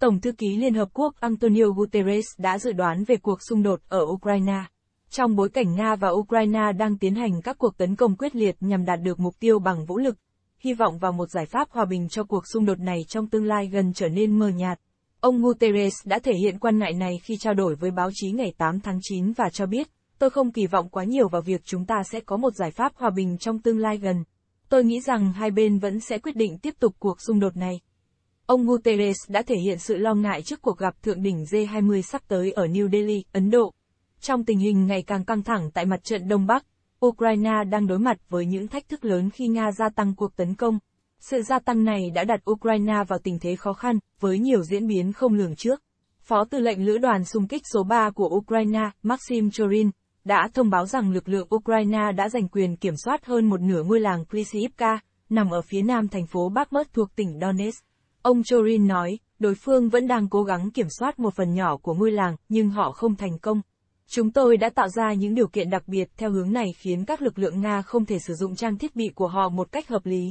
Tổng thư ký Liên Hợp Quốc Antonio Guterres đã dự đoán về cuộc xung đột ở Ukraine. Trong bối cảnh Nga và Ukraine đang tiến hành các cuộc tấn công quyết liệt nhằm đạt được mục tiêu bằng vũ lực, hy vọng vào một giải pháp hòa bình cho cuộc xung đột này trong tương lai gần trở nên mờ nhạt. Ông Guterres đã thể hiện quan ngại này khi trao đổi với báo chí ngày 8 tháng 9 và cho biết, tôi không kỳ vọng quá nhiều vào việc chúng ta sẽ có một giải pháp hòa bình trong tương lai gần. Tôi nghĩ rằng hai bên vẫn sẽ quyết định tiếp tục cuộc xung đột này. Ông Guterres đã thể hiện sự lo ngại trước cuộc gặp thượng đỉnh G20 sắp tới ở New Delhi, Ấn Độ. Trong tình hình ngày càng căng thẳng tại mặt trận Đông Bắc, Ukraine đang đối mặt với những thách thức lớn khi Nga gia tăng cuộc tấn công. Sự gia tăng này đã đặt Ukraine vào tình thế khó khăn, với nhiều diễn biến không lường trước. Phó tư lệnh lữ đoàn xung kích số 3 của Ukraine, Maxim Chorin, đã thông báo rằng lực lượng Ukraine đã giành quyền kiểm soát hơn một nửa ngôi làng Prisiivka, nằm ở phía nam thành phố Bakhmut thuộc tỉnh Donetsk. Ông Chorin nói, đối phương vẫn đang cố gắng kiểm soát một phần nhỏ của ngôi làng, nhưng họ không thành công. Chúng tôi đã tạo ra những điều kiện đặc biệt theo hướng này khiến các lực lượng Nga không thể sử dụng trang thiết bị của họ một cách hợp lý.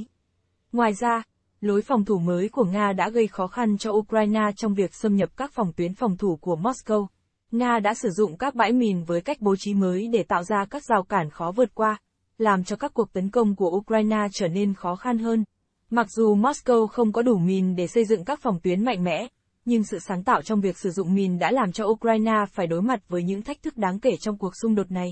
Ngoài ra, lối phòng thủ mới của Nga đã gây khó khăn cho Ukraine trong việc xâm nhập các phòng tuyến phòng thủ của Moscow. Nga đã sử dụng các bãi mìn với cách bố trí mới để tạo ra các rào cản khó vượt qua, làm cho các cuộc tấn công của Ukraine trở nên khó khăn hơn. Mặc dù Moscow không có đủ mìn để xây dựng các phòng tuyến mạnh mẽ, nhưng sự sáng tạo trong việc sử dụng mìn đã làm cho Ukraine phải đối mặt với những thách thức đáng kể trong cuộc xung đột này.